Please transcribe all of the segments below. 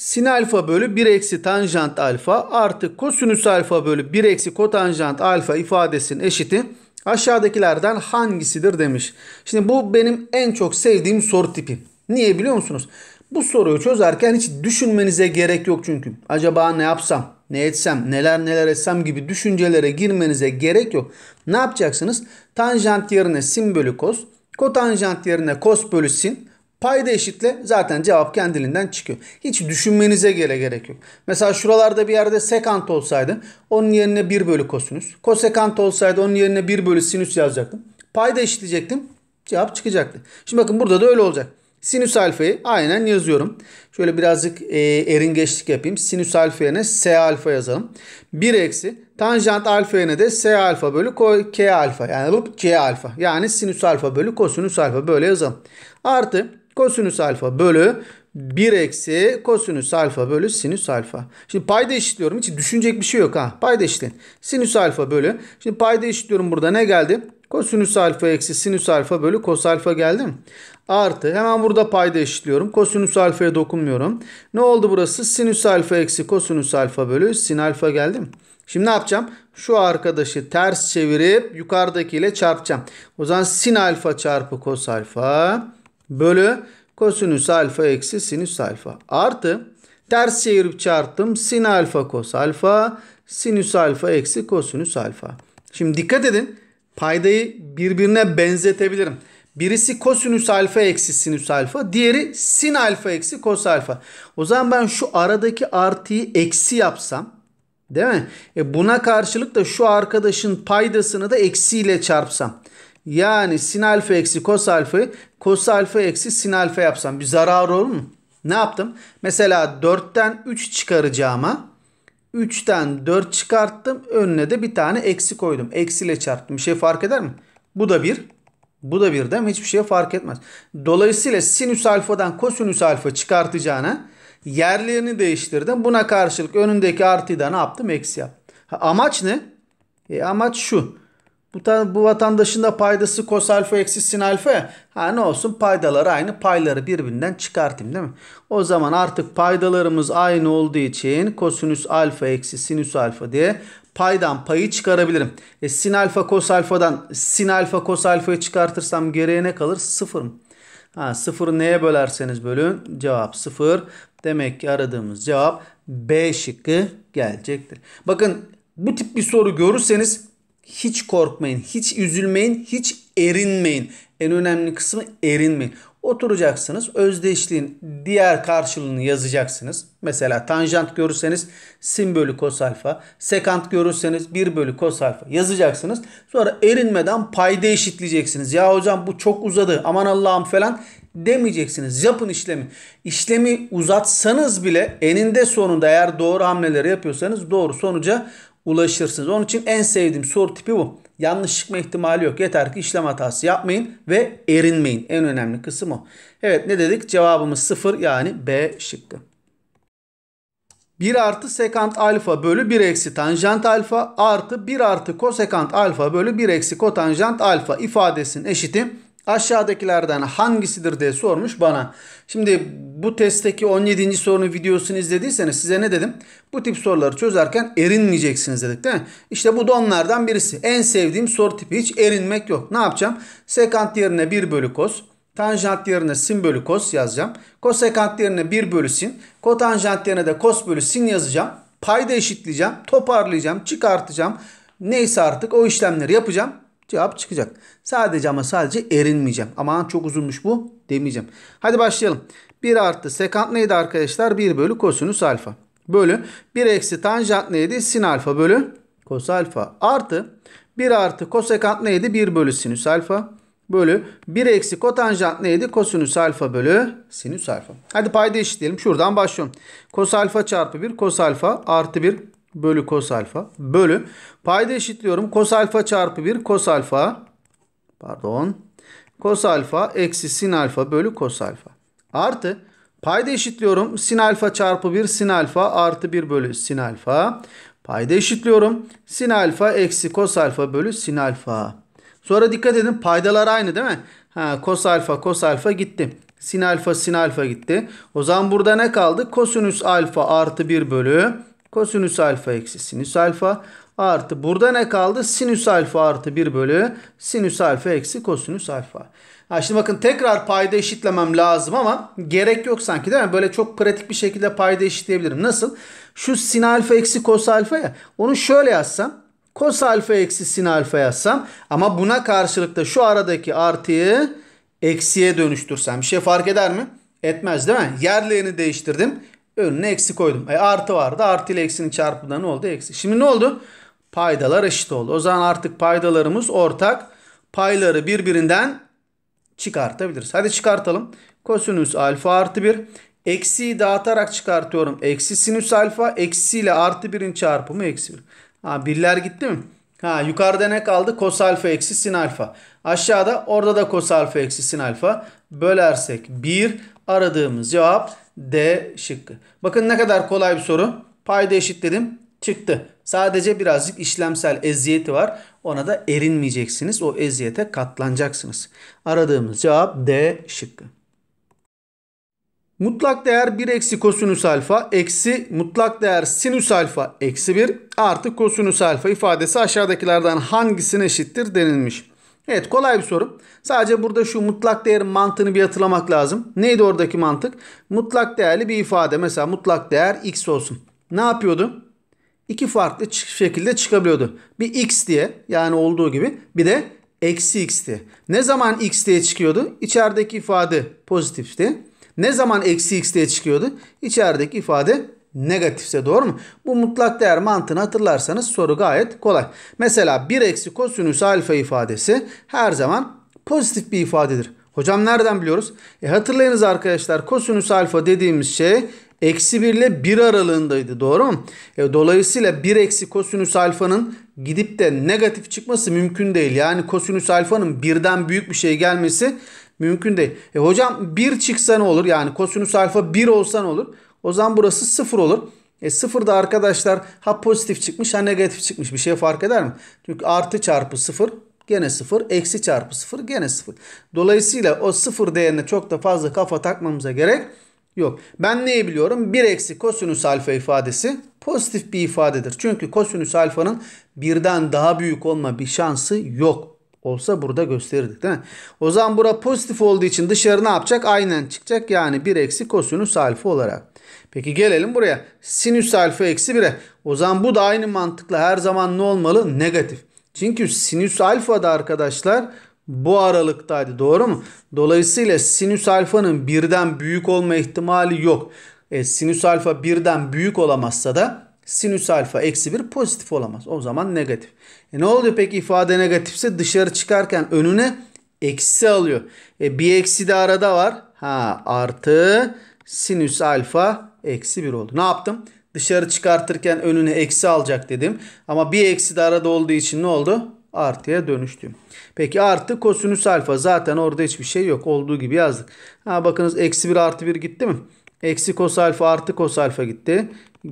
sin alfa bölü 1 eksi tanjant alfa artı kosinüs alfa bölü 1 eksi kotanjant alfa ifadesinin eşiti aşağıdakilerden hangisidir demiş. Şimdi bu benim en çok sevdiğim soru tipi. Niye biliyor musunuz? Bu soruyu çözerken hiç düşünmenize gerek yok çünkü. Acaba ne yapsam, ne etsem, neler neler etsem gibi düşüncelere girmenize gerek yok. Ne yapacaksınız? Tanjant yerine sin bölü kos, kotanjant yerine kos bölü sin, Payda eşitle zaten cevap kendiliğinden çıkıyor. Hiç düşünmenize göre gerek yok. Mesela şuralarda bir yerde sekant olsaydı onun yerine 1 bölü kosinüs. Kosekant olsaydı onun yerine 1 bölü sinüs yazacaktım. Payda eşitleyecektim. Cevap çıkacaktı. Şimdi bakın burada da öyle olacak. Sinüs alfayı aynen yazıyorum. Şöyle birazcık e, geçtik yapayım. Sinüs alfa yerine S alfa yazalım. 1 eksi tanjant alfa yerine de S alfa bölü K alfa yani bu C alfa. Yani sinüs alfa bölü kosinüs alfa böyle yazalım. Artı kosinüs alfa bölü 1 eksi kosinüs alfa bölü sinüs alfa. Şimdi payda eşitliyorum. Hiç düşünecek bir şey yok ha. Payda eşitleyin. Sinüs alfa bölü. Şimdi payda eşitliyorum burada ne geldi? Kosinüs alfa eksi sinüs alfa bölü kos alfa geldi mi? Artı hemen burada payda eşitliyorum. Kosinüs alfaya dokunmuyorum. Ne oldu burası? Sinüs alfa eksi kosinüs alfa bölü sin alfa geldi mi? Şimdi ne yapacağım? Şu arkadaşı ters çevirip yukarıdakiyle çarpacağım. O zaman sin alfa çarpı kos alfa bölü kosinüs alfa eksi sinüs alfa artı ters çevirip çarptım sin alfa kos alfa sinüs alfa eksi kosinüs alfa. Şimdi dikkat edin paydayı birbirine benzetebilirim. Birisi kosinüs alfa eksi sinüs alfa. Diğeri sin alfa eksi kos alfa. O zaman ben şu aradaki artıyı eksi yapsam. Değil mi? E buna karşılık da şu arkadaşın paydasını da eksiyle çarpsam. Yani sin alfa eksi kos alfayı cos alfa eksi sin alfa yapsam bir zarar olur mu? Ne yaptım? Mesela 4'ten 3 çıkaracağıma 3'ten 4 çıkarttım. Önüne de bir tane eksi koydum. Eksiyle çarptım. Bir şey fark eder mi? Bu da bir, Bu da bir değil mi? Hiçbir şey fark etmez. Dolayısıyla sinüs alfadan kosinüs alfa çıkartacağına yerlerini değiştirdim. Buna karşılık önündeki artıyı da ne yaptım? Eksi yaptım. Ha, amaç ne? E, amaç şu. Bu, bu vatandaşın da paydası kos alfa eksi sin alfa. Ha ne olsun paydaları aynı payları birbirinden çıkartayım değil mi? O zaman artık paydalarımız aynı olduğu için kosinüs alfa eksi sinüs alfa diye paydan payı çıkarabilirim. E, sin alfa kos alfadan sin alfa kos alfayı çıkartırsam geriye ne kalır? Sıfır mı? Ha, sıfırı neye bölerseniz bölün cevap sıfır. Demek ki aradığımız cevap B şıkkı gelecektir. Bakın bu tip bir soru görürseniz hiç korkmayın, hiç üzülmeyin, hiç erinmeyin. En önemli kısmı erinmeyin. Oturacaksınız, özdeşliğin diğer karşılığını yazacaksınız. Mesela tanjant görürseniz sin bölü kos alfa, sekant görürseniz 1 bölü kos alfa yazacaksınız. Sonra erinmeden payda eşitleyeceksiniz. Ya hocam bu çok uzadı aman Allah'ım falan demeyeceksiniz. Yapın işlemi. İşlemi uzatsanız bile eninde sonunda eğer doğru hamleleri yapıyorsanız doğru sonuca ulaşırsınız. Onun için en sevdiğim soru tipi bu. Yanlış çıkma ihtimali yok. Yeter ki işlem hatası yapmayın ve erinmeyin. En önemli kısım o. Evet ne dedik? Cevabımız 0 yani B şıkkı. 1 artı sekant alfa bölü 1 eksi tanjant alfa artı 1 artı kosekant alfa bölü 1 eksi kotanjant alfa ifadesinin eşiti aşağıdakilerden hangisidir diye sormuş bana. Şimdi bu testteki 17. sorunun videosunu izlediyseniz size ne dedim? Bu tip soruları çözerken erinmeyeceksiniz dedik değil mi? İşte bu da onlardan birisi. En sevdiğim soru tipi hiç erinmek yok. Ne yapacağım? Sekant yerine 1 bölü kos. Tanjant yerine sin bölü kos yazacağım. Kosekant yerine 1 bölü sin. Kotanjant yerine de kos bölü sin yazacağım. Payda eşitleyeceğim. Toparlayacağım. Çıkartacağım. Neyse artık o işlemleri yapacağım. Cevap çıkacak. Sadece ama sadece erinmeyeceğim. Aman çok uzunmuş bu demeyeceğim. Hadi başlayalım. 1 artı sekant neydi arkadaşlar? 1 bölü kosinüs alfa. Bölü 1 eksi tanjant neydi? Sin alfa bölü kos alfa. Artı 1 artı kosekant neydi? 1 bölü sinüs alfa. Bölü 1 eksi kotanjant neydi? Kosinüs alfa bölü sinüs alfa. Hadi payda eşitleyelim. Şuradan başlıyorum. Kos alfa çarpı 1 kos alfa artı 1 bölü kos alfa bölü payda eşitliyorum. Kos alfa çarpı 1 kos alfa pardon kos alfa eksi sin alfa bölü kos alfa artı payda eşitliyorum. Sin alfa çarpı 1 sin alfa artı 1 bölü sin alfa payda eşitliyorum. Sin alfa eksi kos alfa bölü sin alfa. Sonra dikkat edin paydalar aynı değil mi? Ha, kos alfa kos alfa gitti. Sin alfa sin alfa gitti. O zaman burada ne kaldı? Kosinüs alfa artı 1 bölü Kosinüs alfa eksi sinüs alfa artı burada ne kaldı? Sinüs alfa artı 1 bölü sinüs alfa eksi kosinüs alfa. Ha şimdi bakın tekrar payda eşitlemem lazım ama gerek yok sanki değil mi? Böyle çok pratik bir şekilde payda eşitleyebilirim. Nasıl? Şu sin alfa eksi kos alfa ya. Onu şöyle yazsam. Kos alfa eksi sin alfa yazsam. Ama buna karşılık da şu aradaki artıyı eksiye dönüştürsem. Bir şey fark eder mi? Etmez değil mi? Yerlerini değiştirdim. Önüne eksi koydum. E artı vardı. Artı ile eksinin çarpımında ne oldu? Eksi. Şimdi ne oldu? Paydalar eşit oldu. O zaman artık paydalarımız ortak. Payları birbirinden çıkartabiliriz. Hadi çıkartalım. Kosinüs alfa artı 1. Eksiyi dağıtarak çıkartıyorum. Eksi sinüs alfa. Eksi ile artı 1'in çarpımı eksi 1. Ha birler gitti mi? Ha yukarıda ne kaldı? Kos alfa eksi sin alfa. Aşağıda orada da kos alfa eksi sin alfa. Bölersek 1 aradığımız cevap D şıkkı. Bakın ne kadar kolay bir soru. Payda eşitledim çıktı. Sadece birazcık işlemsel eziyeti var. Ona da erinmeyeceksiniz. O eziyete katlanacaksınız. Aradığımız cevap D şıkkı. Mutlak değer 1 eksi kosinüs alfa eksi mutlak değer sinüs alfa eksi 1 artı kosinüs alfa ifadesi aşağıdakilerden hangisine eşittir denilmiş. Evet kolay bir soru. Sadece burada şu mutlak değerin mantığını bir hatırlamak lazım. Neydi oradaki mantık? Mutlak değerli bir ifade. Mesela mutlak değer x olsun. Ne yapıyordu? İki farklı şekilde çıkabiliyordu. Bir x diye yani olduğu gibi bir de eksi x diye. Ne zaman x diye çıkıyordu? İçerideki ifade pozitifti. Ne zaman eksi x diye çıkıyordu? İçerideki ifade negatifse doğru mu? Bu mutlak değer mantığını hatırlarsanız soru gayet kolay. Mesela 1 eksi kosinüs alfa ifadesi her zaman pozitif bir ifadedir. Hocam nereden biliyoruz? E hatırlayınız arkadaşlar kosinüs alfa dediğimiz şey eksi 1 ile 1 aralığındaydı doğru mu? E, dolayısıyla 1 eksi kosinüs alfanın gidip de negatif çıkması mümkün değil. Yani kosinüs alfanın birden büyük bir şey gelmesi mümkün değil. E, hocam 1 çıksa ne olur? Yani kosinüs alfa 1 olsa ne olur? O zaman burası 0 olur. E 0 da arkadaşlar ha pozitif çıkmış ha negatif çıkmış. Bir şey fark eder mi? Çünkü artı çarpı 0 gene 0. Eksi çarpı 0 gene 0. Dolayısıyla o 0 değerine çok da fazla kafa takmamıza gerek yok. Ben neyi biliyorum? 1 eksi kosinüs alfa ifadesi pozitif bir ifadedir. Çünkü kosinüs alfanın birden daha büyük olma bir şansı yok. Olsa burada gösterirdik değil mi? O zaman bura pozitif olduğu için dışarı ne yapacak? Aynen çıkacak. Yani 1 eksi kosinüs alfa olarak. Peki gelelim buraya. Sinüs alfa eksi 1'e. O zaman bu da aynı mantıkla her zaman ne olmalı? Negatif. Çünkü sinüs alfa da arkadaşlar bu aralıktaydı. Doğru mu? Dolayısıyla sinüs alfanın birden büyük olma ihtimali yok. E, sinüs alfa birden büyük olamazsa da sinüs alfa eksi 1 pozitif olamaz. O zaman negatif. E ne oluyor peki ifade negatifse dışarı çıkarken önüne eksi alıyor. E bir eksi de arada var. Ha artı sinüs alfa eksi 1 oldu. Ne yaptım? Dışarı çıkartırken önüne eksi alacak dedim. Ama bir eksi de arada olduğu için ne oldu? Artıya dönüştüm. Peki artı kosinüs alfa zaten orada hiçbir şey yok. Olduğu gibi yazdık. Ha, bakınız eksi 1 artı 1 gitti mi? Eksi kos alfa artı kos alfa gitti.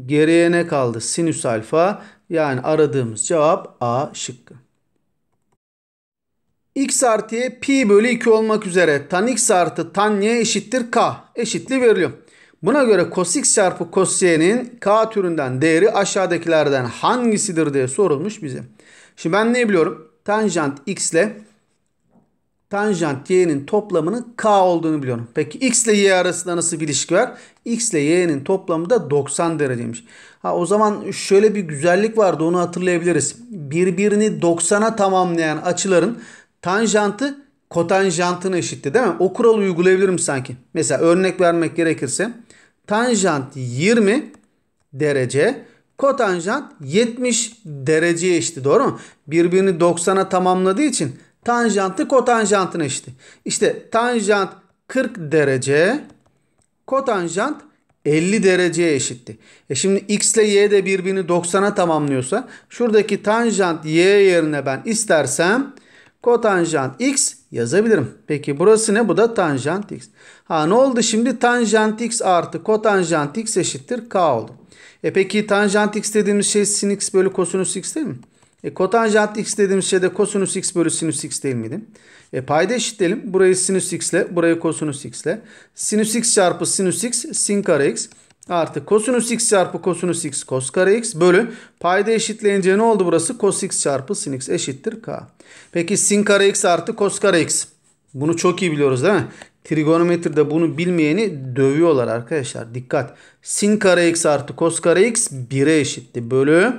Geriye ne kaldı? Sinüs alfa. Yani aradığımız cevap A şıkkı x artı y pi bölü 2 olmak üzere tan x artı tan y eşittir k eşitliği veriliyor. Buna göre cos x çarpı cos y'nin k türünden değeri aşağıdakilerden hangisidir diye sorulmuş bize. Şimdi ben ne biliyorum? Tanjant x ile tanjant y'nin toplamının k olduğunu biliyorum. Peki x ile y arasında nasıl bir ilişki var? x ile y'nin toplamı da 90 dereceymiş. Ha o zaman şöyle bir güzellik vardı onu hatırlayabiliriz. Birbirini 90'a tamamlayan açıların tanjantı kotanjantına eşitti değil mi? O kuralı uygulayabilirim sanki. Mesela örnek vermek gerekirse tanjant 20 derece kotanjant 70 dereceye eşitti doğru mu? Birbirini 90'a tamamladığı için tanjantı kotanjantına eşitti. İşte tanjant 40 derece kotanjant 50 dereceye eşitti. E şimdi x ile y de birbirini 90'a tamamlıyorsa şuradaki tanjant y yerine ben istersem Kotanjant x yazabilirim. Peki burası ne? Bu da tanjant x. Ha ne oldu şimdi? Tanjant x artı kotanjant x eşittir k oldu. E peki tanjant x dediğimiz şey sin x bölü kosinüs x değil mi? E kotanjant x dediğimiz şey de kosinüs x bölü sinüs x değil miydi? E payda eşitleyelim. Burayı sinüs x ile, burayı kosinüs x ile. Sinüs x çarpı sinüs x sin kare x artı kosinüs x çarpı kosinüs x kos kare x bölü payda eşitleyince ne oldu burası? Kos x çarpı sin x eşittir k. Peki sin kare x artı kos kare x. Bunu çok iyi biliyoruz değil mi? Trigonometride bunu bilmeyeni dövüyorlar arkadaşlar. Dikkat. Sin kare x artı kos kare x 1'e eşitti. Bölü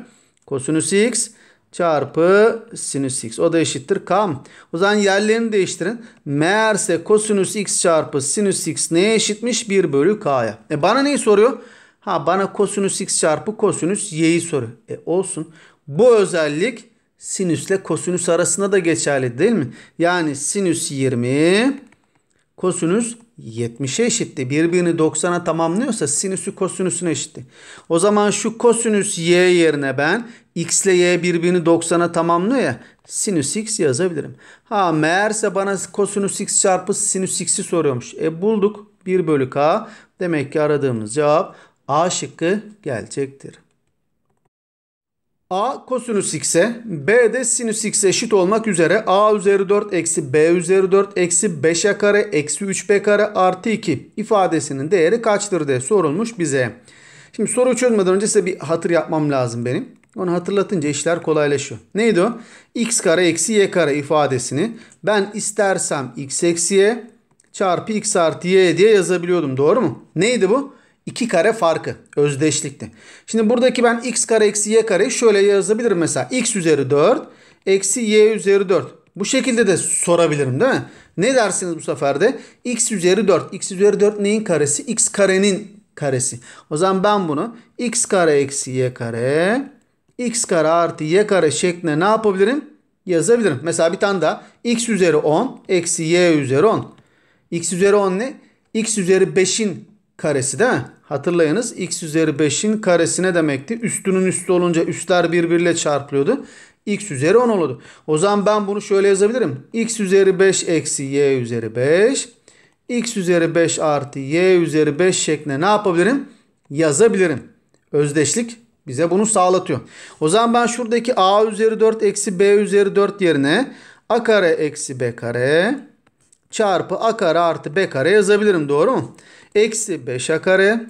kosinüs x çarpı sinüs x. O da eşittir k. O zaman yerlerini değiştirin. Meğerse kosinüs x çarpı sinüs x neye eşitmiş? 1 bölü k'ya. E bana neyi soruyor? Ha bana kosinüs x çarpı kosinüs y'yi soruyor. E olsun. Bu özellik sinüsle kosinüs arasında da geçerli değil mi? Yani sinüs 20 kosinüs 70'e eşitti. Birbirini 90'a tamamlıyorsa sinüsü kosinüsüne eşitti. O zaman şu kosinüs y yerine ben x ile y birbirini 90'a tamamlıyor ya sinüs x yazabilirim. Ha meğerse bana kosinüs x çarpı sinüs x'i soruyormuş. E bulduk 1 bölü k. Demek ki aradığımız cevap A şıkkı gelecektir. A kosinüs x'e B de sinüs x'e eşit olmak üzere A üzeri 4 eksi B üzeri 4 eksi 5'e kare eksi 3B kare artı 2 ifadesinin değeri kaçtır diye sorulmuş bize. Şimdi soru çözmeden önce size bir hatır yapmam lazım benim. Onu hatırlatınca işler kolaylaşıyor. Neydi o? x kare eksi y kare ifadesini ben istersem x eksi y çarpı x artı y diye yazabiliyordum. Doğru mu? Neydi bu? 2 kare farkı özdeşlikti. Şimdi buradaki ben x kare eksi y kare şöyle yazabilirim mesela. x üzeri 4 eksi y üzeri 4. Bu şekilde de sorabilirim değil mi? Ne dersiniz bu sefer de? x üzeri 4. x üzeri 4 neyin karesi? x karenin karesi. O zaman ben bunu x kare eksi y kare x kare artı y kare şeklinde ne yapabilirim? Yazabilirim. Mesela bir tane daha x üzeri 10 eksi y üzeri 10. x üzeri 10 ne? x üzeri 5'in karesi de mi? Hatırlayınız x üzeri 5'in karesi ne demekti? Üstünün üstü olunca üstler birbiriyle çarpılıyordu. x üzeri 10 olurdu O zaman ben bunu şöyle yazabilirim. x üzeri 5 eksi y üzeri 5. x üzeri 5 artı y üzeri 5 şeklinde ne yapabilirim? Yazabilirim. Özdeşlik bize bunu sağlatıyor. O zaman ben şuradaki a üzeri 4 eksi b üzeri 4 yerine a kare eksi b kare çarpı a kare artı b kare yazabilirim doğru mu? Eksi 5 a kare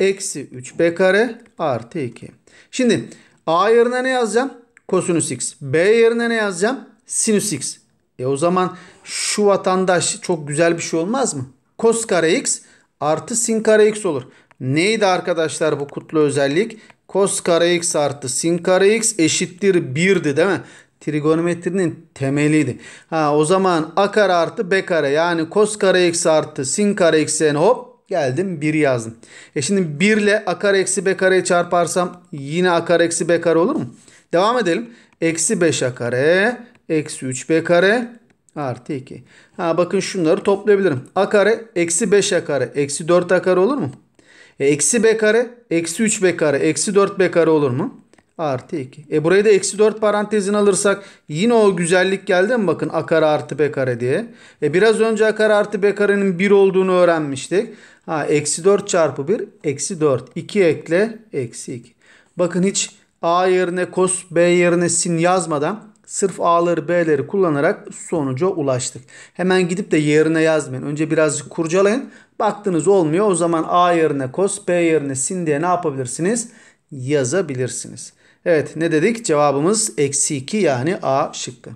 eksi 3 b kare artı 2. Şimdi a yerine ne yazacağım? Kosinüs x. B yerine ne yazacağım? Sinüs x. E o zaman şu vatandaş çok güzel bir şey olmaz mı? Kos kare x artı sin kare x olur. Neydi arkadaşlar bu kutlu özellik? Kos kare x artı sin kare x eşittir 1'di değil mi? trigonometrinin temeliydi. Ha o zaman a kare artı b kare yani kos kare x artı sin kare eksi n hop geldim 1 yazdım. E şimdi 1 ile a kare eksi b kareyi çarparsam yine a kare eksi b kare olur mu? Devam edelim. Eksi 5 a kare eksi 3 b kare artı 2. Ha bakın şunları toplayabilirim. a kare eksi 5 a kare eksi 4 a kare olur mu? E, eksi b kare eksi 3 b kare eksi 4 b kare olur mu? artı 2. E burayı da eksi 4 parantezin alırsak yine o güzellik geldi mi? Bakın a kare artı b kare diye. E biraz önce a kare artı b karenin 1 olduğunu öğrenmiştik. Ha eksi 4 çarpı 1 eksi 4. 2 ekle eksi 2. Bakın hiç a yerine kos b yerine sin yazmadan sırf a'ları b'leri kullanarak sonuca ulaştık. Hemen gidip de yerine yazmayın. Önce birazcık kurcalayın. Baktınız olmuyor. O zaman a yerine kos b yerine sin diye ne yapabilirsiniz? Yazabilirsiniz. Evet ne dedik? Cevabımız eksi 2 yani A şıkkı.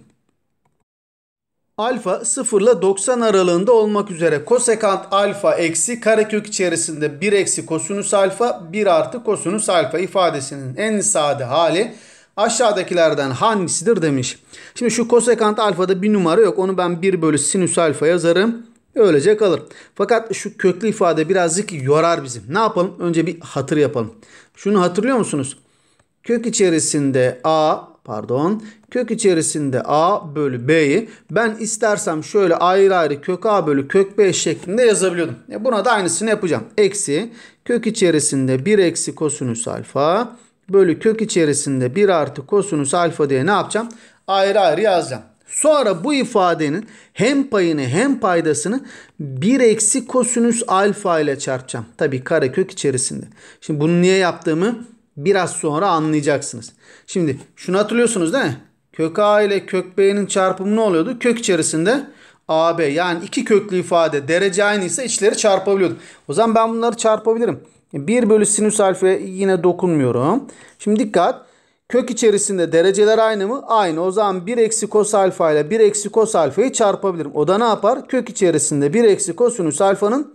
Alfa 0 ile 90 aralığında olmak üzere kosekant alfa eksi karekök içerisinde 1 eksi kosinüs alfa 1 artı kosinüs alfa ifadesinin en sade hali aşağıdakilerden hangisidir demiş. Şimdi şu kosekant alfada bir numara yok. Onu ben 1 bölü sinüs alfa yazarım. Öylece kalır. Fakat şu köklü ifade birazcık yorar bizim. Ne yapalım? Önce bir hatır yapalım. Şunu hatırlıyor musunuz? kök içerisinde a pardon kök içerisinde a bölü b'yi ben istersem şöyle ayrı ayrı kök a bölü kök b şeklinde yazabiliyordum. E buna da aynısını yapacağım. Eksi kök içerisinde 1 eksi kosinüs alfa bölü kök içerisinde 1 artı kosinüs alfa diye ne yapacağım? Ayrı ayrı yazacağım. Sonra bu ifadenin hem payını hem paydasını 1 eksi kosinüs alfa ile çarpacağım. tabii kare kök içerisinde. Şimdi bunu niye yaptığımı biraz sonra anlayacaksınız. Şimdi şunu hatırlıyorsunuz değil mi? Kök A ile kök B'nin çarpımı ne oluyordu? Kök içerisinde AB yani iki köklü ifade derece aynı ise içleri çarpabiliyordum. O zaman ben bunları çarpabilirim. 1 bölü sinüs alfa yine dokunmuyorum. Şimdi dikkat. Kök içerisinde dereceler aynı mı? Aynı. O zaman 1 eksi kos alfa ile 1 eksi kos alfayı çarpabilirim. O da ne yapar? Kök içerisinde 1 eksi kosinüs alfanın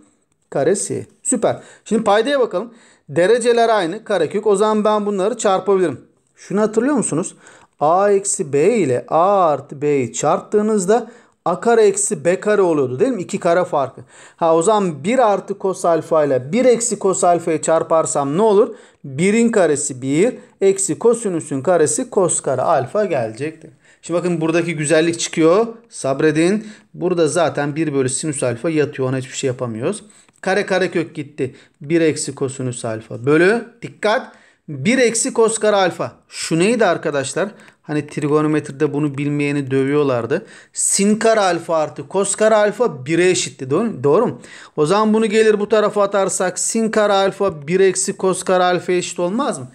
karesi. Süper. Şimdi paydaya bakalım. Dereceler aynı karekök. O zaman ben bunları çarpabilirim. Şunu hatırlıyor musunuz? A eksi B ile A artı B'yi çarptığınızda A kare eksi B kare oluyordu değil mi? 2 kare farkı. Ha o zaman 1 artı kos alfa ile 1 eksi kos alfayı çarparsam ne olur? 1'in karesi 1 eksi kosinüsün karesi kos kare alfa gelecektir. Şimdi bakın buradaki güzellik çıkıyor. Sabredin. Burada zaten 1 bölü sinüs alfa yatıyor. Ona hiçbir şey yapamıyoruz. Kare kare kök gitti. 1 eksi kosinüs alfa bölü. Dikkat. 1 eksi kos kare alfa. Şu neydi arkadaşlar? Hani trigonometride bunu bilmeyeni dövüyorlardı. Sin kare alfa artı kos kare alfa 1'e eşitti. Doğru mu? Doğru mu? O zaman bunu gelir bu tarafa atarsak sin kare alfa 1 eksi kos kare alfa eşit olmaz mı?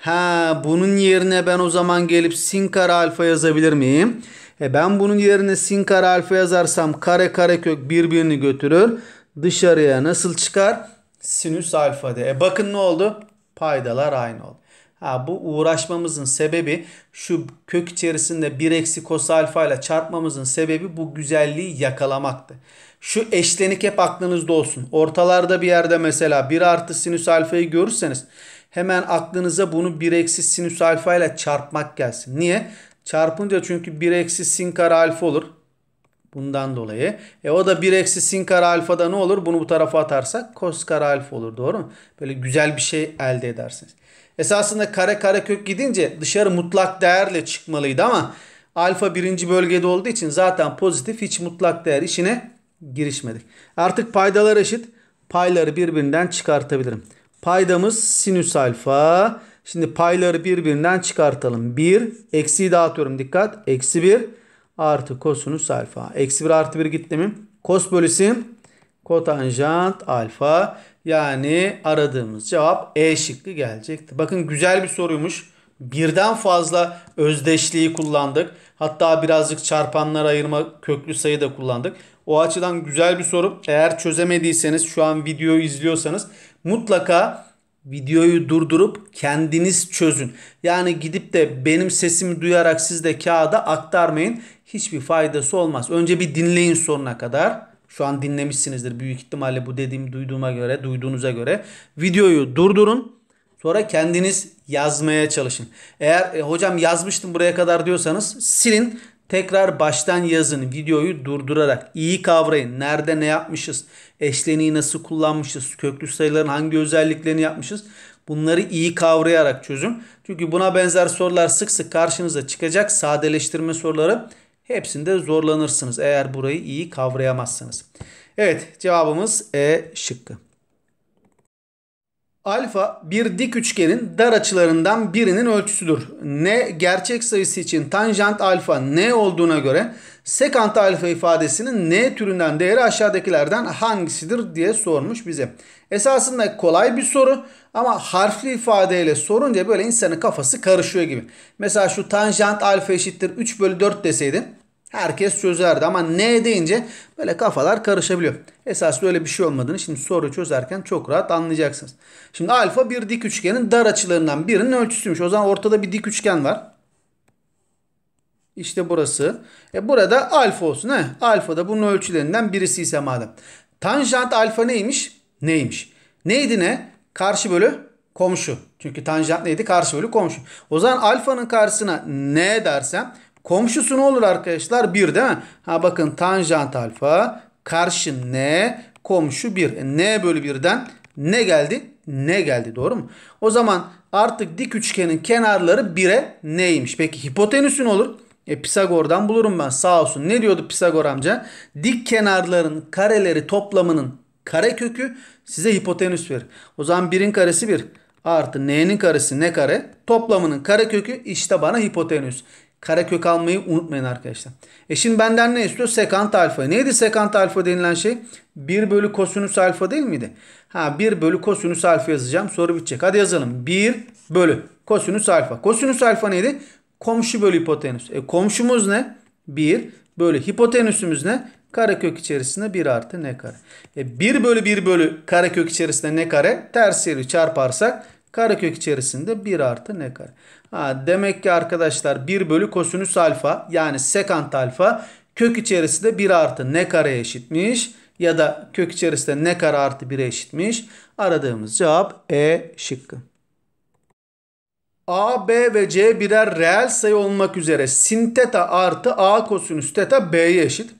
Ha bunun yerine ben o zaman gelip sin kare alfa yazabilir miyim? E ben bunun yerine sin kare alfa yazarsam kare kare kök birbirini götürür dışarıya nasıl çıkar? Sinüs alfa diye. E bakın ne oldu? Paydalar aynı oldu. Ha, bu uğraşmamızın sebebi şu kök içerisinde 1 eksi kos alfa ile çarpmamızın sebebi bu güzelliği yakalamaktı. Şu eşlenik hep aklınızda olsun. Ortalarda bir yerde mesela 1 artı sinüs alfayı görürseniz hemen aklınıza bunu 1 eksi sinüs alfa ile çarpmak gelsin. Niye? Çarpınca çünkü 1 eksi sin kare alfa olur. Bundan dolayı. E o da 1 eksi sin kare alfa da ne olur? Bunu bu tarafa atarsak kos kare alfa olur. Doğru mu? Böyle güzel bir şey elde edersiniz. Esasında kare kare kök gidince dışarı mutlak değerle çıkmalıydı ama alfa birinci bölgede olduğu için zaten pozitif hiç mutlak değer işine girişmedik. Artık paydalar eşit. Payları birbirinden çıkartabilirim. Paydamız sinüs alfa. Şimdi payları birbirinden çıkartalım. 1 eksiyi dağıtıyorum dikkat. Eksi 1 artı kosinüs alfa. Eksi 1 artı 1 gitti mi? Kos bölüsü kotanjant alfa. Yani aradığımız cevap E şıkkı gelecekti. Bakın güzel bir soruymuş. Birden fazla özdeşliği kullandık. Hatta birazcık çarpanlar ayırma köklü sayı da kullandık. O açıdan güzel bir soru. Eğer çözemediyseniz şu an videoyu izliyorsanız mutlaka videoyu durdurup kendiniz çözün. Yani gidip de benim sesimi duyarak siz de kağıda aktarmayın hiçbir faydası olmaz. Önce bir dinleyin sonuna kadar. Şu an dinlemişsinizdir büyük ihtimalle bu dediğim duyduğuma göre, duyduğunuza göre. Videoyu durdurun. Sonra kendiniz yazmaya çalışın. Eğer e, hocam yazmıştım buraya kadar diyorsanız silin. Tekrar baştan yazın videoyu durdurarak iyi kavrayın. Nerede ne yapmışız? Eşleniği nasıl kullanmışız? Köklü sayıların hangi özelliklerini yapmışız? Bunları iyi kavrayarak çözün. Çünkü buna benzer sorular sık sık karşınıza çıkacak. Sadeleştirme soruları Hepsinde zorlanırsınız eğer burayı iyi kavrayamazsınız. Evet cevabımız E şıkkı. Alfa bir dik üçgenin dar açılarından birinin ölçüsüdür. N gerçek sayısı için tanjant alfa n olduğuna göre sekant alfa ifadesinin n türünden değeri aşağıdakilerden hangisidir diye sormuş bize. Esasında kolay bir soru. Ama harfli ifadeyle sorunca böyle insanın kafası karışıyor gibi. Mesela şu tanjant alfa eşittir 3 bölü 4 deseydin, herkes çözerdi. Ama ne deyince böyle kafalar karışabiliyor. Esasında öyle bir şey olmadığını şimdi soru çözerken çok rahat anlayacaksınız. Şimdi alfa bir dik üçgenin dar açılarından birinin ölçüsüymüş. O zaman ortada bir dik üçgen var. İşte burası. E burada alfa olsun. He? Alfa da bunun ölçülerinden birisi ise madem. Tanjant alfa neymiş? Neymiş? Neydi ne? karşı bölü komşu. Çünkü tanjant neydi? Karşı bölü komşu. O zaman alfanın karşısına ne dersem komşusu ne olur arkadaşlar? 1 değil mi? Ha bakın tanjant alfa karşı ne? Komşu 1. E, n bölü 1'den ne geldi? Ne geldi doğru mu? O zaman artık dik üçgenin kenarları 1'e neymiş? Peki hipotenüsü ne olur? E Pisagor'dan bulurum ben sağ olsun. Ne diyordu Pisagor amca? Dik kenarların kareleri toplamının Kare kökü size hipotenüs verir. O zaman 1'in karesi 1 artı n'nin karesi ne kare? Toplamının kare kökü işte bana hipotenüs. Kare kök almayı unutmayın arkadaşlar. E şimdi benden ne istiyor? Sekant alfa. Neydi sekant alfa denilen şey? 1 bölü kosinüs alfa değil miydi? Ha 1 bölü kosinüs alfa yazacağım. Soru bitecek. Hadi yazalım. 1 bölü kosinüs alfa. Kosinüs alfa neydi? Komşu bölü hipotenüs. E komşumuz ne? 1 bölü hipotenüsümüz ne? Karekök içerisinde 1 artı ne kare. E 1 bölü 1 bölü karekök içerisinde ne kare? Ters yeri çarparsak karekök içerisinde 1 artı ne kare. Ha, demek ki arkadaşlar 1 bölü kosinüs alfa yani sekant alfa kök içerisinde 1 artı ne kare eşitmiş. Ya da kök içerisinde ne kare artı 1'e eşitmiş. Aradığımız cevap E şıkkı. A, B ve C birer reel sayı olmak üzere sin teta artı A kosinüs teta B'ye eşit.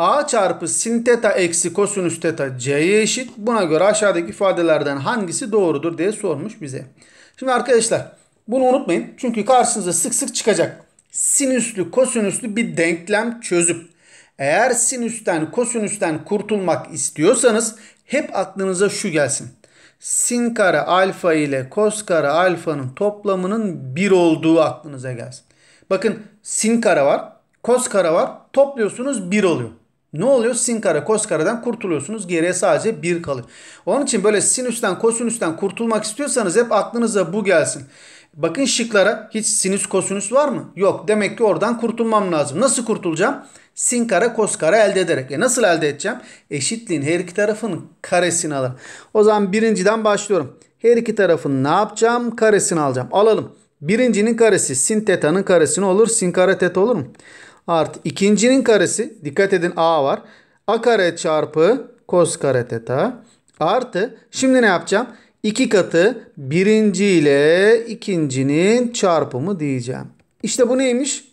A çarpı sin teta eksi kosinüs teta C'ye eşit. Buna göre aşağıdaki ifadelerden hangisi doğrudur diye sormuş bize. Şimdi arkadaşlar bunu unutmayın. Çünkü karşınıza sık sık çıkacak. Sinüslü kosinüslü bir denklem çözüp eğer sinüsten kosinüsten kurtulmak istiyorsanız hep aklınıza şu gelsin. Sin kare alfa ile kos kare alfanın toplamının bir olduğu aklınıza gelsin. Bakın sin kare var, kos kare var. Topluyorsunuz 1 oluyor. Ne oluyor? Sin kare kos kareden kurtuluyorsunuz. Geriye sadece 1 kalıyor. Onun için böyle sinüsten kosinüsten kurtulmak istiyorsanız hep aklınıza bu gelsin. Bakın şıklara hiç sinüs kosinüs var mı? Yok. Demek ki oradan kurtulmam lazım. Nasıl kurtulacağım? Sin kare kos kare elde ederek. E nasıl elde edeceğim? Eşitliğin her iki tarafın karesini alır. O zaman birinciden başlıyorum. Her iki tarafın ne yapacağım? Karesini alacağım. Alalım. Birincinin karesi sin tetanın karesi olur? Sin kare teta olur mu? artı ikincinin karesi dikkat edin a var. A kare çarpı kos kare teta artı şimdi ne yapacağım? İki katı birinci ile ikincinin çarpımı diyeceğim. İşte bu neymiş?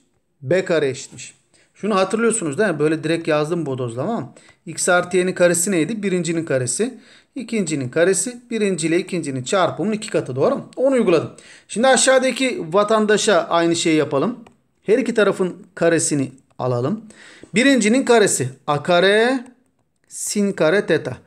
B kare eşitmiş. Şunu hatırlıyorsunuz değil mi? Böyle direkt yazdım bodozlama ama x artı y'nin karesi neydi? Birincinin karesi. ikincinin karesi. Birinci ile ikincinin çarpımının iki katı doğru mu? Onu uyguladım. Şimdi aşağıdaki vatandaşa aynı şeyi yapalım. Her iki tarafın karesini alalım. Birincinin karesi a kare sin kare teta.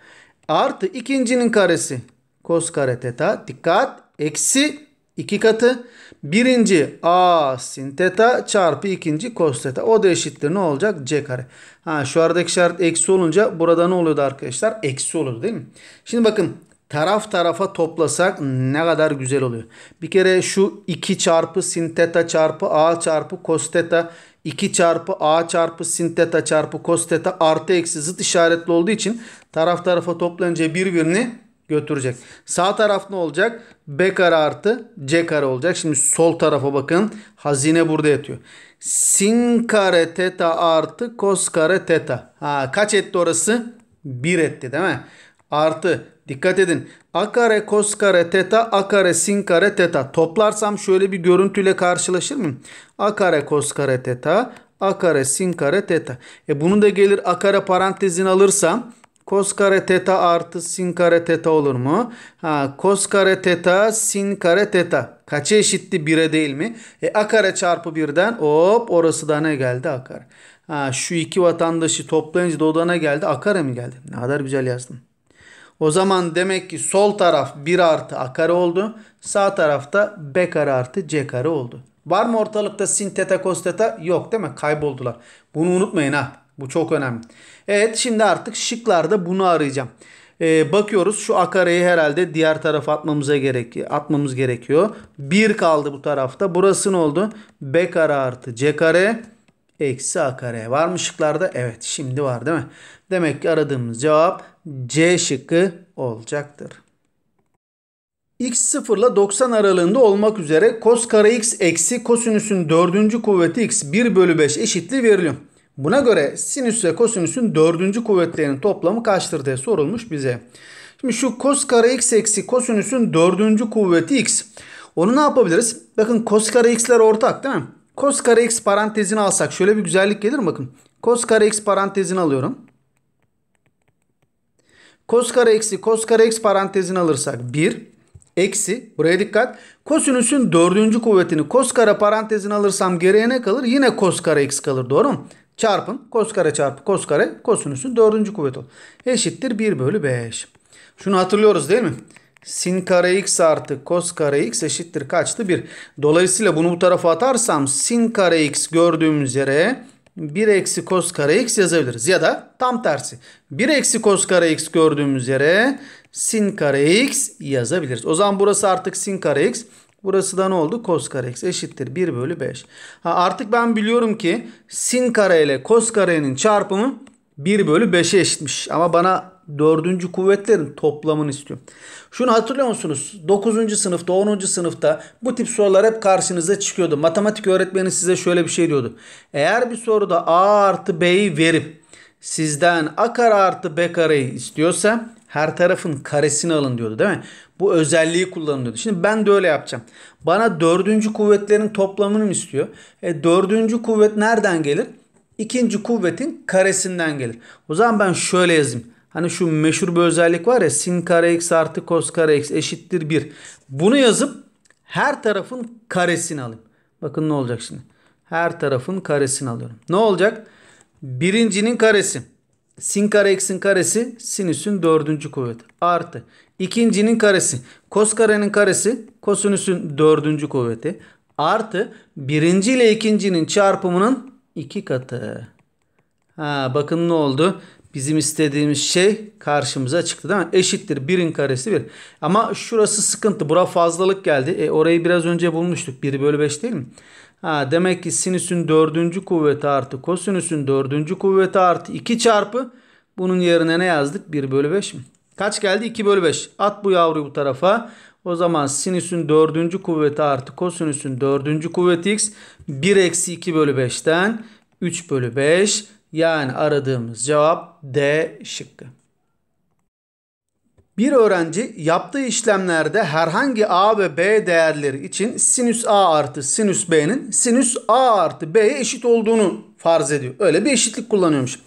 Artı ikincinin karesi kos kare teta. Dikkat eksi iki katı. Birinci a sin teta çarpı ikinci kos teta. O da eşittir ne olacak? c kare. Ha şu aradaki şart eksi olunca burada ne oluyordu arkadaşlar? Eksi olur, değil mi? Şimdi bakın taraf tarafa toplasak ne kadar güzel oluyor. Bir kere şu 2 çarpı sin teta çarpı a çarpı cos teta 2 çarpı a çarpı sin teta çarpı cos teta artı eksi zıt işaretli olduğu için taraf tarafa toplanınca birbirini götürecek. Sağ taraf ne olacak? B kare artı C kare olacak. Şimdi sol tarafa bakın. Hazine burada yatıyor. Sin kare teta artı kos kare teta. Ha, kaç etti orası? 1 etti değil mi? Artı Dikkat edin. A kare kos kare teta a kare sin kare teta. Toplarsam şöyle bir görüntüyle karşılaşır mıyım? A kare kos kare teta a kare sin kare teta. E bunu da gelir a kare parantezin alırsam kos kare teta artı sin kare teta olur mu? Ha kos kare teta sin kare teta. Kaça eşitti? 1'e değil mi? E a kare çarpı 1'den hop orası da ne geldi? A kare. Ha, şu iki vatandaşı toplayınca da odana geldi. A kare mi geldi? Ne kadar güzel yazdın. O zaman demek ki sol taraf 1 artı a kare oldu. Sağ tarafta b kare artı c kare oldu. Var mı ortalıkta sin teta cos teta? Yok değil mi? Kayboldular. Bunu unutmayın ha. Bu çok önemli. Evet şimdi artık şıklarda bunu arayacağım. Ee, bakıyoruz şu a kareyi herhalde diğer tarafa atmamıza gerek atmamız gerekiyor. 1 kaldı bu tarafta. Burası ne oldu? b kare artı c kare eksi a kare. Var mı şıklarda? Evet şimdi var değil mi? Demek ki aradığımız cevap C şıkkı olacaktır. x0 ile 90 aralığında olmak üzere cos kare x eksi kosinüsün dördüncü kuvveti x 1 bölü 5 eşitliği veriliyor. Buna göre sinüs ve kosinüsün dördüncü kuvvetlerinin toplamı kaçtır diye sorulmuş bize. Şimdi şu cos kare x eksi kosinüsün dördüncü kuvveti x. Onu ne yapabiliriz? Bakın cos kare x'ler ortak değil mi? Cos kare x parantezini alsak şöyle bir güzellik gelir mi? Bakın cos kare x parantezini alıyorum. Kos kare eksi kos kare x parantezini alırsak 1 eksi buraya dikkat. Kosinüsün dördüncü kuvvetini kos kare parantezini alırsam geriye ne kalır? Yine kos kare x kalır doğru mu? Çarpın kos kare çarpı kos kare kosinüsün dördüncü kuvveti Eşittir 1 bölü 5. Şunu hatırlıyoruz değil mi? Sin kare x artı kos kare x eşittir kaçtı? 1. Dolayısıyla bunu bu tarafa atarsam sin kare x gördüğümüz yere 1 eksi cos kare x yazabiliriz. Ya da tam tersi. 1 eksi cos kare x gördüğümüz yere sin kare x yazabiliriz. O zaman burası artık sin kare x. Burası da ne oldu? Cos kare x eşittir 1 bölü 5. Ha, artık ben biliyorum ki sin kare ile cos karenin çarpımı 1 bölü 5'e eşitmiş. Ama bana dördüncü kuvvetlerin toplamını istiyorum. Şunu hatırlıyor musunuz? Dokuzuncu sınıfta, onuncu sınıfta bu tip sorular hep karşınıza çıkıyordu. Matematik öğretmeni size şöyle bir şey diyordu. Eğer bir soruda A artı B'yi verip sizden A kare artı B kareyi istiyorsa her tarafın karesini alın diyordu değil mi? Bu özelliği kullanılıyordu. Şimdi ben de öyle yapacağım. Bana dördüncü kuvvetlerin toplamını istiyor. E, dördüncü kuvvet nereden gelir? İkinci kuvvetin karesinden gelir. O zaman ben şöyle yazayım. Hani şu meşhur bir özellik var ya sin kare x artı cos kare x eşittir 1. Bunu yazıp her tarafın karesini alayım. Bakın ne olacak şimdi. Her tarafın karesini alıyorum. Ne olacak? Birincinin karesi. Sin kare x'in karesi sinüsün dördüncü kuvveti. Artı. ikincinin karesi. Kos karenin karesi kosinüsün dördüncü kuvveti. Artı. Birinci ile ikincinin çarpımının iki katı. Ha, bakın ne oldu? Bizim istediğimiz şey karşımıza çıktı değil mi? Eşittir birin karesi bir. Ama şurası sıkıntı. Bura fazlalık geldi. E, orayı biraz önce bulmuştuk. 1 bölü 5 değil mi? Ha, demek ki sinüsün dördüncü kuvveti artı kosinüsün dördüncü kuvveti artı 2 çarpı bunun yerine ne yazdık? 1 bölü 5 mi? Kaç geldi? 2 bölü 5. At bu yavruyu bu tarafa. O zaman sinüsün dördüncü kuvveti artı kosinüsün dördüncü kuvveti x 1 eksi 2 bölü 5'ten 3 bölü 5 yani aradığımız cevap D şıkkı. Bir öğrenci yaptığı işlemlerde herhangi a ve b değerleri için sinüs a artı sinüs b'nin sinüs a artı b'ye eşit olduğunu farz ediyor. Öyle bir eşitlik kullanıyormuş.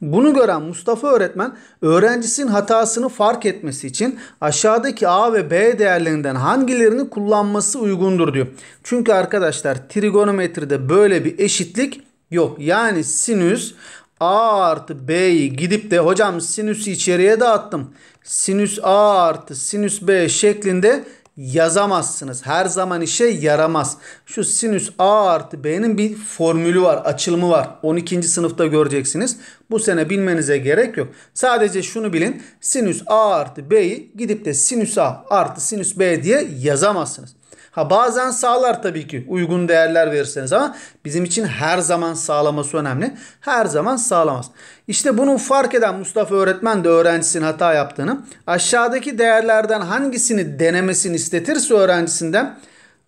Bunu gören Mustafa öğretmen öğrencisinin hatasını fark etmesi için aşağıdaki A ve B değerlerinden hangilerini kullanması uygundur diyor. Çünkü arkadaşlar trigonometride böyle bir eşitlik yok. Yani sinüs A artı B'yi gidip de hocam sinüsü içeriye dağıttım. Sinüs A artı sinüs B şeklinde yazamazsınız. Her zaman işe yaramaz. Şu sinüs A artı B'nin bir formülü var, açılımı var. 12. sınıfta göreceksiniz. Bu sene bilmenize gerek yok. Sadece şunu bilin. Sinüs A artı B'yi gidip de sinüs A artı sinüs B diye yazamazsınız. Ha bazen sağlar tabii ki uygun değerler verirseniz ama bizim için her zaman sağlaması önemli. Her zaman sağlamaz. İşte bunu fark eden Mustafa öğretmen de öğrencisinin hata yaptığını aşağıdaki değerlerden hangisini denemesini istetirse öğrencisinden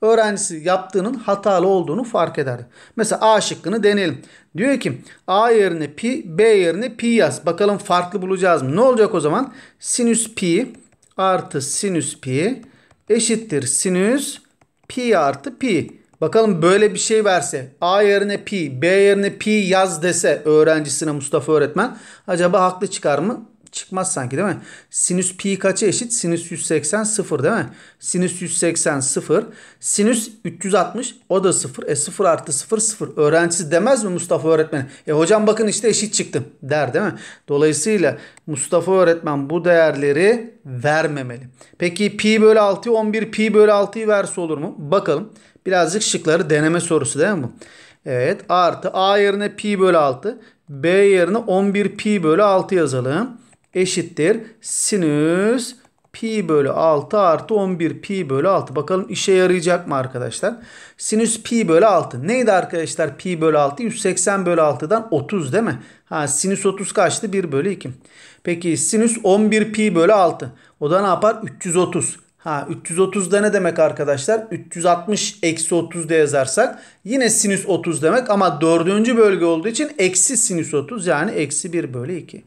öğrencisi yaptığının hatalı olduğunu fark eder. Mesela A şıkkını deneyelim. Diyor ki A yerine pi, B yerine pi yaz. Bakalım farklı bulacağız mı? Ne olacak o zaman? Sinüs pi artı sinüs pi eşittir sinüs Pi artı pi. Bakalım böyle bir şey verse A yerine pi, B yerine pi yaz dese öğrencisine Mustafa öğretmen acaba haklı çıkar mı? çıkmaz sanki değil mi? Sinüs pi kaça eşit? Sinüs 180 0 değil mi? Sinüs 180 0. Sinüs 360 o da 0. E 0 artı 0 0. Öğrencisi demez mi Mustafa öğretmen? E hocam bakın işte eşit çıktım der değil mi? Dolayısıyla Mustafa öğretmen bu değerleri vermemeli. Peki pi bölü 6'yı 11 pi bölü 6'yı verse olur mu? Bakalım. Birazcık şıkları deneme sorusu değil mi bu? Evet artı a yerine pi bölü 6 b yerine 11 pi bölü 6 yazalım eşittir. Sinüs pi bölü 6 artı 11 pi bölü 6. Bakalım işe yarayacak mı arkadaşlar? Sinüs pi bölü 6. Neydi arkadaşlar pi bölü 6? 180 bölü 6'dan 30 değil mi? Ha, sinüs 30 kaçtı? 1 bölü 2. Peki sinüs 11 pi bölü 6. O da ne yapar? 330. Ha, 330 da ne demek arkadaşlar? 360 eksi 30 da yazarsak yine sinüs 30 demek ama dördüncü bölge olduğu için eksi sinüs 30 yani eksi 1 bölü 2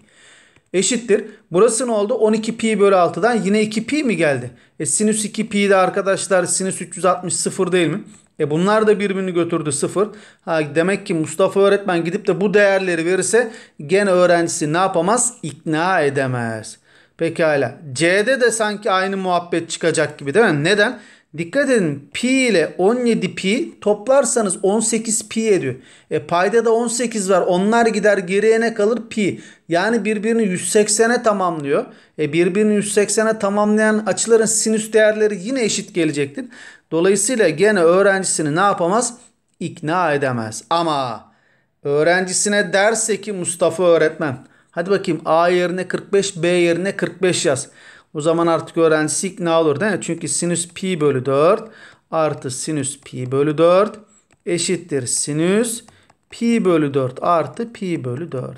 eşittir. Burası ne oldu? 12 pi bölü 6'dan yine 2 pi mi geldi? E sinüs 2 pi de arkadaşlar sinüs 360 sıfır değil mi? E bunlar da birbirini götürdü sıfır. Ha demek ki Mustafa öğretmen gidip de bu değerleri verirse gene öğrencisi ne yapamaz? İkna edemez. Pekala. C'de de sanki aynı muhabbet çıkacak gibi değil mi? Neden? Dikkat edin pi ile 17 pi toplarsanız 18 pi ediyor. E payda da 18 var. Onlar gider geriye ne kalır? Pi. Yani birbirini 180'e tamamlıyor. E birbirini 180'e tamamlayan açıların sinüs değerleri yine eşit gelecektir. Dolayısıyla gene öğrencisini ne yapamaz? İkna edemez. Ama öğrencisine derse ki Mustafa öğretmen. Hadi bakayım A yerine 45 B yerine 45 yaz. O zaman artık öğrendik ne olur değil mi? Çünkü sinüs pi bölü 4 artı sinüs pi bölü 4 eşittir sinüs pi bölü 4 artı pi bölü 4.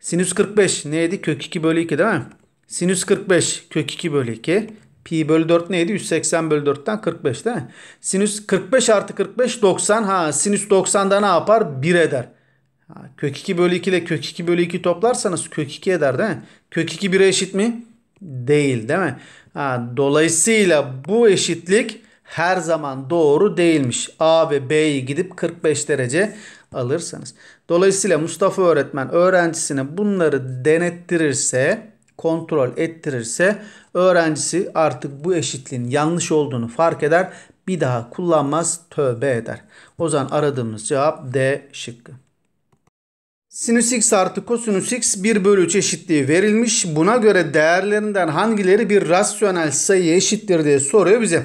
Sinüs 45 neydi? Kök 2 bölü 2 değil mi? Sinüs 45 kök 2 bölü 2. Pi bölü 4 neydi? 180 bölü 4'ten 45 değil mi? Sinüs 45 artı 45 90. Ha sinüs 90'da ne yapar? 1 eder. Ha, kök 2 bölü 2 ile kök 2 bölü 2 toplarsanız kök 2 eder değil mi? Kök 2 1'e eşit mi? değil değil mi? Ha, dolayısıyla bu eşitlik her zaman doğru değilmiş. A ve B'yi gidip 45 derece alırsanız. Dolayısıyla Mustafa öğretmen öğrencisine bunları denettirirse, kontrol ettirirse öğrencisi artık bu eşitliğin yanlış olduğunu fark eder. Bir daha kullanmaz, tövbe eder. O zaman aradığımız cevap D şıkkı. Sinüs x artı kosinüs x 1 bölü 3 eşitliği verilmiş. Buna göre değerlerinden hangileri bir rasyonel sayı eşittir diye soruyor bize.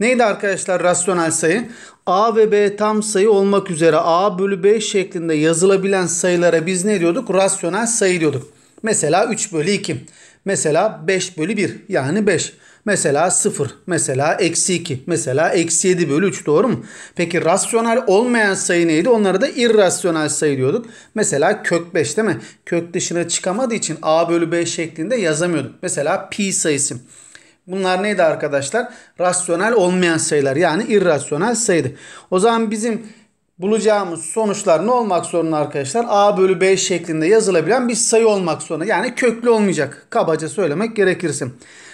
Neydi arkadaşlar rasyonel sayı? A ve B tam sayı olmak üzere A bölü B şeklinde yazılabilen sayılara biz ne diyorduk? Rasyonel sayı diyorduk. Mesela 3 bölü 2. Mesela 5 bölü 1 yani 5. Mesela 0, mesela eksi 2, mesela eksi 7 bölü 3 doğru mu? Peki rasyonel olmayan sayı neydi? Onlara da irrasyonel sayı diyorduk. Mesela kök 5 değil mi? Kök dışına çıkamadığı için a bölü b şeklinde yazamıyorduk. Mesela pi sayısı. Bunlar neydi arkadaşlar? Rasyonel olmayan sayılar yani irrasyonel sayıydı. O zaman bizim bulacağımız sonuçlar ne olmak zorunda arkadaşlar? A bölü B şeklinde yazılabilen bir sayı olmak zorunda. Yani köklü olmayacak. Kabaca söylemek gerekirse.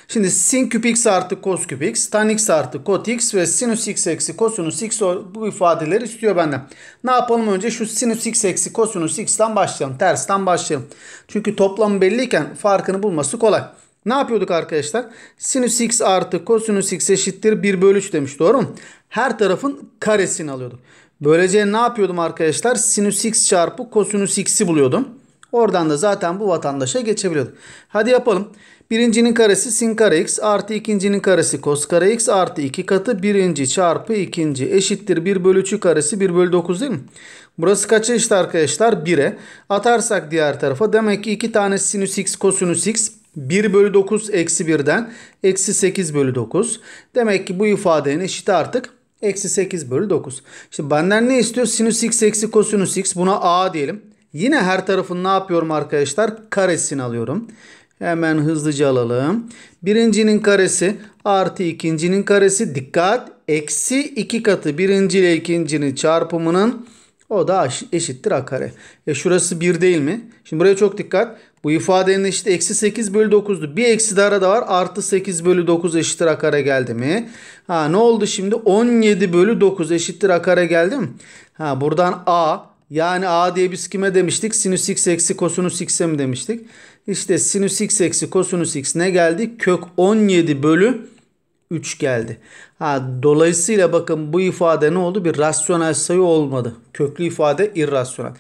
Şimdi sin küp x artı cos küp x, tan x artı cot x ve sinüs x eksi kosinüs x bu ifadeleri istiyor benden. Ne yapalım önce şu sinüs x eksi kosinüs x'ten başlayalım. Tersten başlayalım. Çünkü toplam belliyken farkını bulması kolay. Ne yapıyorduk arkadaşlar? Sinüs x artı kosinüs x eşittir 1 bölü 3 demiş doğru mu? Her tarafın karesini alıyorduk. Böylece ne yapıyordum arkadaşlar? Sinüs x çarpı kosinüs x'i buluyordum. Oradan da zaten bu vatandaşa geçebiliyorduk. Hadi yapalım. Birincinin karesi sin kare x artı ikincinin karesi kos kare x artı 2 katı birinci çarpı ikinci eşittir 1 bölü 3 karesi 1 bölü 9 değil mi? Burası kaça eşit arkadaşlar? 1'e. Atarsak diğer tarafa demek ki 2 tane sinüs x kosinüs x 1 bölü 9 eksi 1'den eksi 8 bölü 9. Demek ki bu ifadenin eşit artık eksi 8 bölü 9. Şimdi benden ne istiyor? Sinüs x eksi kosinüs x buna a diyelim. Yine her tarafın ne yapıyorum arkadaşlar? Karesini alıyorum. Hemen hızlıca alalım. Birincinin karesi artı ikincinin karesi. Dikkat. Eksi iki katı birinci ile ikincinin çarpımının o da eşittir a kare. E şurası bir değil mi? Şimdi buraya çok dikkat. Bu ifadenin işte eksi 8 bölü 9'du. Bir eksi de arada var. Artı 8 bölü 9 eşittir a kare geldi mi? Ha ne oldu şimdi? 17 bölü 9 eşittir a kare geldi mi? Ha buradan a yani a diye biz kime demiştik? Sinüs x eksi kosinüs x'e mi demiştik? İşte sinüs x eksi kosinüs x ne geldi? Kök 17 bölü 3 geldi. Ha, dolayısıyla bakın bu ifade ne oldu? Bir rasyonel sayı olmadı. Köklü ifade irrasyonel.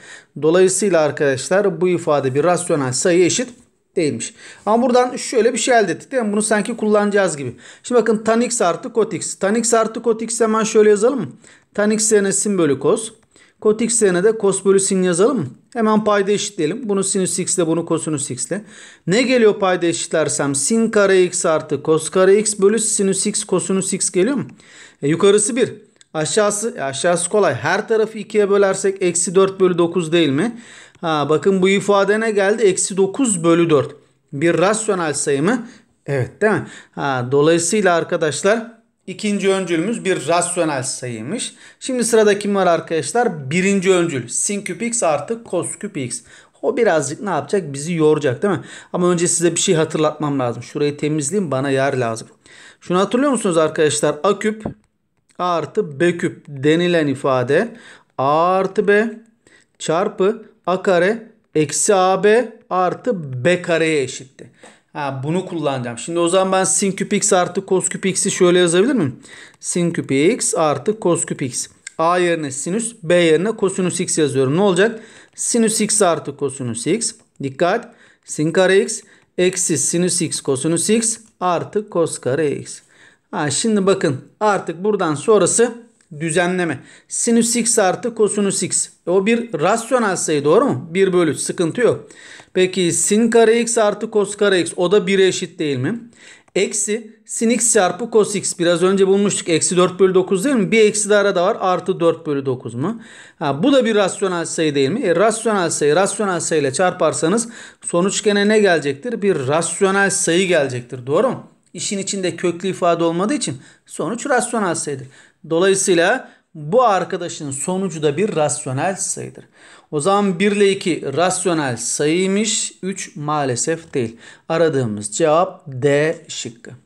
Dolayısıyla arkadaşlar bu ifade bir rasyonel sayı eşit değilmiş. Ama buradan şöyle bir şey elde ettik değil mi? Bunu sanki kullanacağız gibi. Şimdi bakın tan x artı kot x. Tan x artı kot x hemen şöyle yazalım mı? Tan x yerine sin bölü kos. Kot x de cos bölü sin yazalım. Hemen payda eşitleyelim. Bunu sinüs x ile bunu kosinüs x ile. Ne geliyor payda eşitlersem sin kare x artı cos kare x bölü sinüs x kosinüs x geliyor mu? E, yukarısı 1. Aşağısı, e, aşağısı kolay. Her tarafı 2'ye bölersek eksi 4 bölü 9 değil mi? Ha, bakın bu ifade ne geldi? Eksi 9 bölü 4. Bir rasyonel sayı mı? Evet değil mi? Ha, dolayısıyla arkadaşlar İkinci öncülümüz bir rasyonel sayıymış. Şimdi sırada kim var arkadaşlar? Birinci öncül. Sin küp x artı cos küp x. O birazcık ne yapacak? Bizi yoracak değil mi? Ama önce size bir şey hatırlatmam lazım. Şurayı temizleyeyim bana yer lazım. Şunu hatırlıyor musunuz arkadaşlar? A küp artı B küp denilen ifade A artı B çarpı A kare eksi AB artı B kareye eşittir. Ha, bunu kullanacağım. Şimdi o zaman ben sin küp x artı cos küp x'i şöyle yazabilir miyim? Sin küp x artı cos küp x. A yerine sinüs, B yerine kosinüs x yazıyorum. Ne olacak? Sinüs x artı kosinüs x. Dikkat. Sin kare x eksi sinüs x kosinüs x artı kos kare x. Ha, şimdi bakın artık buradan sonrası düzenleme. Sinüs x artı kosinüs x. E o bir rasyonel sayı doğru mu? 1 bölü sıkıntı yok. Peki sin kare x artı kos kare x o da 1'e eşit değil mi? Eksi sin x çarpı kos x biraz önce bulmuştuk. Eksi 4 bölü 9 değil mi? Bir eksi daha da var. Artı 4 bölü 9 mu? Ha, bu da bir rasyonel sayı değil mi? E, rasyonel sayı rasyonel sayıyla çarparsanız sonuç gene ne gelecektir? Bir rasyonel sayı gelecektir. Doğru mu? İşin içinde köklü ifade olmadığı için sonuç rasyonel sayıdır. Dolayısıyla bu arkadaşın sonucu da bir rasyonel sayıdır. O zaman 1 ile 2 rasyonel sayıymış. 3 maalesef değil. Aradığımız cevap D şıkkı.